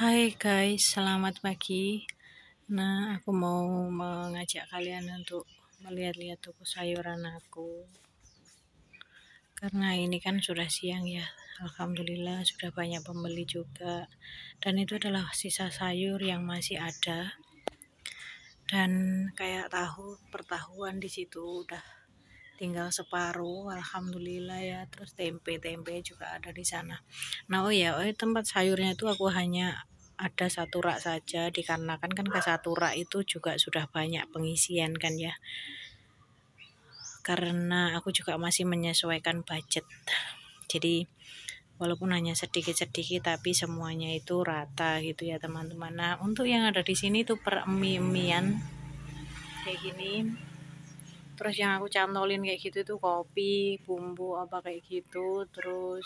Hai guys, selamat pagi. Nah, aku mau mengajak kalian untuk melihat-lihat toko sayuran aku. Karena ini kan sudah siang ya. Alhamdulillah sudah banyak pembeli juga. Dan itu adalah sisa sayur yang masih ada. Dan kayak tahu pertahuan di situ udah tinggal separuh alhamdulillah ya terus tempe tempe juga ada di sana nah oh ya oh iya, tempat sayurnya itu aku hanya ada satu rak saja dikarenakan kan ke satu rak itu juga sudah banyak pengisian kan ya karena aku juga masih menyesuaikan budget jadi walaupun hanya sedikit-sedikit tapi semuanya itu rata gitu ya teman-teman nah untuk yang ada di sini tuh per mie kayak gini terus yang aku cantolin kayak gitu itu kopi bumbu apa kayak gitu terus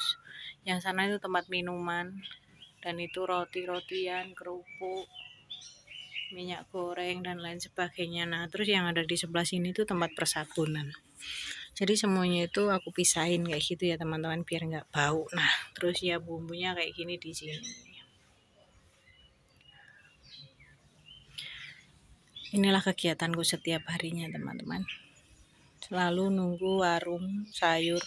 yang sana itu tempat minuman dan itu roti-rotian kerupuk minyak goreng dan lain sebagainya nah terus yang ada di sebelah sini itu tempat persabunan jadi semuanya itu aku pisahin kayak gitu ya teman-teman biar nggak bau nah terus ya bumbunya kayak gini di sini inilah kegiatanku setiap harinya teman-teman selalu nunggu warung sayur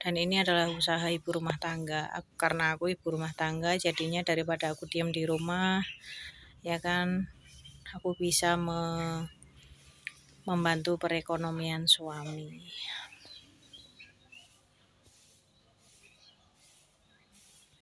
dan ini adalah usaha ibu rumah tangga aku, karena aku ibu rumah tangga jadinya daripada aku diam di rumah ya kan aku bisa me membantu perekonomian suami